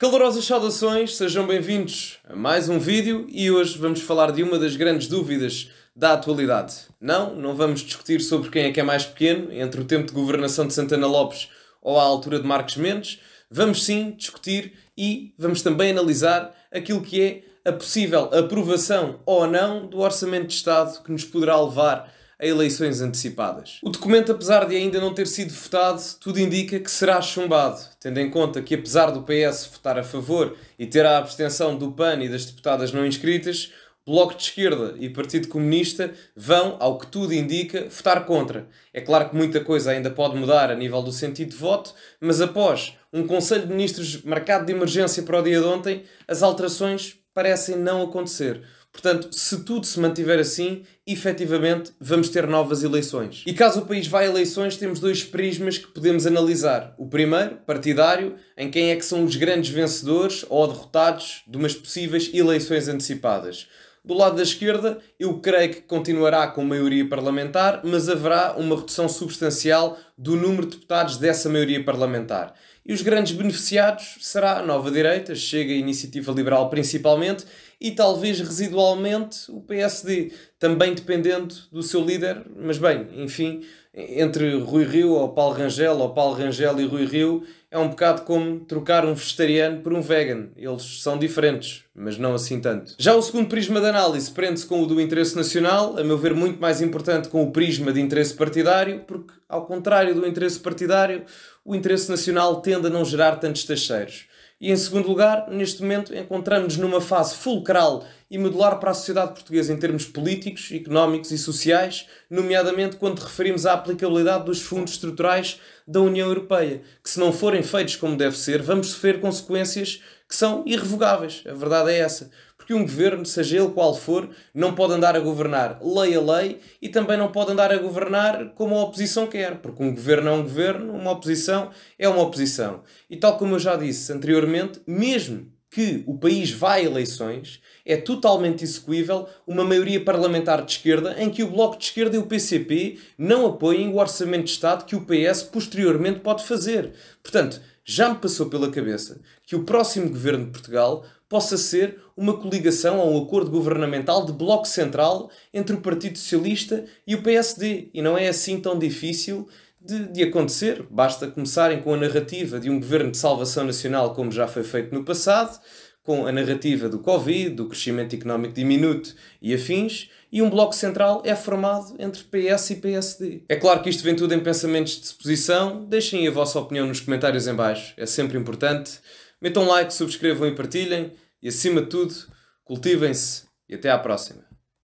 Calorosas saudações, sejam bem-vindos a mais um vídeo e hoje vamos falar de uma das grandes dúvidas da atualidade. Não, não vamos discutir sobre quem é que é mais pequeno, entre o tempo de governação de Santana Lopes ou a altura de Marcos Mendes, vamos sim discutir e vamos também analisar aquilo que é a possível aprovação ou não do Orçamento de Estado que nos poderá levar a eleições antecipadas. O documento, apesar de ainda não ter sido votado, tudo indica que será chumbado, tendo em conta que, apesar do PS votar a favor e ter a abstenção do PAN e das deputadas não inscritas, Bloco de Esquerda e Partido Comunista vão, ao que tudo indica, votar contra. É claro que muita coisa ainda pode mudar a nível do sentido de voto, mas após um Conselho de Ministros marcado de emergência para o dia de ontem, as alterações parecem não acontecer. Portanto, se tudo se mantiver assim, efetivamente vamos ter novas eleições. E caso o país vá a eleições, temos dois prismas que podemos analisar. O primeiro, partidário, em quem é que são os grandes vencedores ou derrotados de umas possíveis eleições antecipadas. Do lado da esquerda, eu creio que continuará com maioria parlamentar, mas haverá uma redução substancial do número de deputados dessa maioria parlamentar e os grandes beneficiados será a nova direita, chega a iniciativa liberal principalmente e talvez residualmente o PSD, também dependendo do seu líder, mas bem, enfim, entre Rui Rio ou Paulo Rangel, ou Paulo Rangel e Rui Rio, é um bocado como trocar um vegetariano por um vegan. Eles são diferentes, mas não assim tanto. Já o segundo prisma de análise prende-se com o do interesse nacional, a meu ver, muito mais importante com o prisma de interesse partidário, porque ao contrário do interesse partidário, o interesse nacional tende a não gerar tantos tacheiros. E em segundo lugar, neste momento encontramos-nos numa fase fulcral e modular para a sociedade portuguesa em termos políticos, económicos e sociais, nomeadamente quando referimos à aplicabilidade dos fundos estruturais da União Europeia, que se não forem feitos como deve ser, vamos sofrer consequências que são irrevogáveis. A verdade é essa que um governo, seja ele qual for, não pode andar a governar lei a lei e também não pode andar a governar como a oposição quer, porque um governo é um governo, uma oposição é uma oposição. E tal como eu já disse anteriormente, mesmo que o país vá a eleições, é totalmente execuível uma maioria parlamentar de esquerda em que o Bloco de Esquerda e o PCP não apoiem o orçamento de Estado que o PS posteriormente pode fazer. Portanto, já me passou pela cabeça que o próximo governo de Portugal possa ser uma coligação ou um acordo governamental de bloco central entre o Partido Socialista e o PSD. E não é assim tão difícil de, de acontecer. Basta começarem com a narrativa de um governo de salvação nacional, como já foi feito no passado, com a narrativa do Covid, do crescimento económico diminuto e afins, e um bloco central é formado entre PS e PSD. É claro que isto vem tudo em pensamentos de disposição. deixem a vossa opinião nos comentários em baixo, é sempre importante. Metam like, subscrevam e partilhem, e acima de tudo, cultivem-se e até à próxima.